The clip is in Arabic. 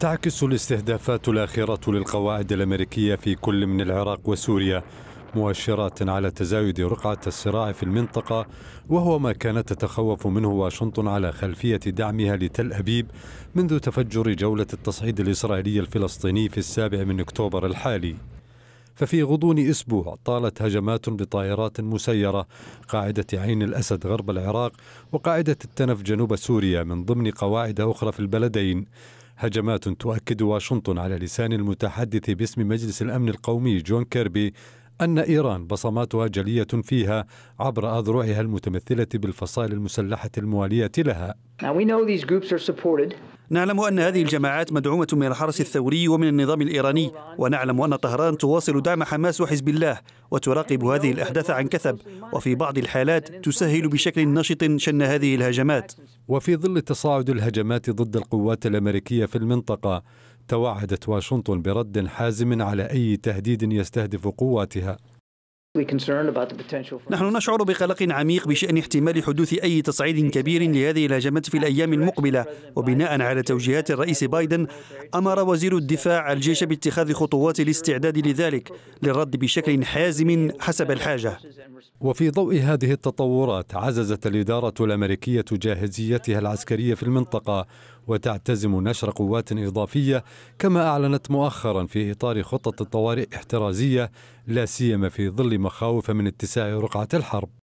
تعكس الاستهدافات الأخيرة للقواعد الأمريكية في كل من العراق وسوريا مؤشرات على تزايد رقعة الصراع في المنطقة وهو ما كانت تتخوف منه واشنطن على خلفية دعمها لتل أبيب منذ تفجر جولة التصعيد الإسرائيلي الفلسطيني في السابع من أكتوبر الحالي ففي غضون أسبوع طالت هجمات بطائرات مسيرة قاعدة عين الأسد غرب العراق وقاعدة التنف جنوب سوريا من ضمن قواعد أخرى في البلدين هجمات تؤكد واشنطن على لسان المتحدث باسم مجلس الأمن القومي جون كيربي أن إيران بصماتها جلية فيها عبر أذرعها المتمثلة بالفصائل المسلحة الموالية لها. نعلم أن هذه الجماعات مدعومة من الحرس الثوري ومن النظام الإيراني ونعلم أن طهران تواصل دعم حماس وحزب الله وتراقب هذه الأحداث عن كثب وفي بعض الحالات تسهل بشكل نشط شن هذه الهجمات وفي ظل تصاعد الهجمات ضد القوات الأمريكية في المنطقة توعدت واشنطن برد حازم على أي تهديد يستهدف قواتها نحن نشعر بقلق عميق بشأن احتمال حدوث أي تصعيد كبير لهذه الهجمات في الأيام المقبلة وبناء على توجيهات الرئيس بايدن أمر وزير الدفاع الجيش باتخاذ خطوات الاستعداد لذلك للرد بشكل حازم حسب الحاجة وفي ضوء هذه التطورات عززت الإدارة الأمريكية جاهزيتها العسكرية في المنطقة وتعتزم نشر قوات إضافية كما أعلنت مؤخرا في إطار خطة الطوارئ احترازية لا سيما في ظل مخاوف من اتساع رقعة الحرب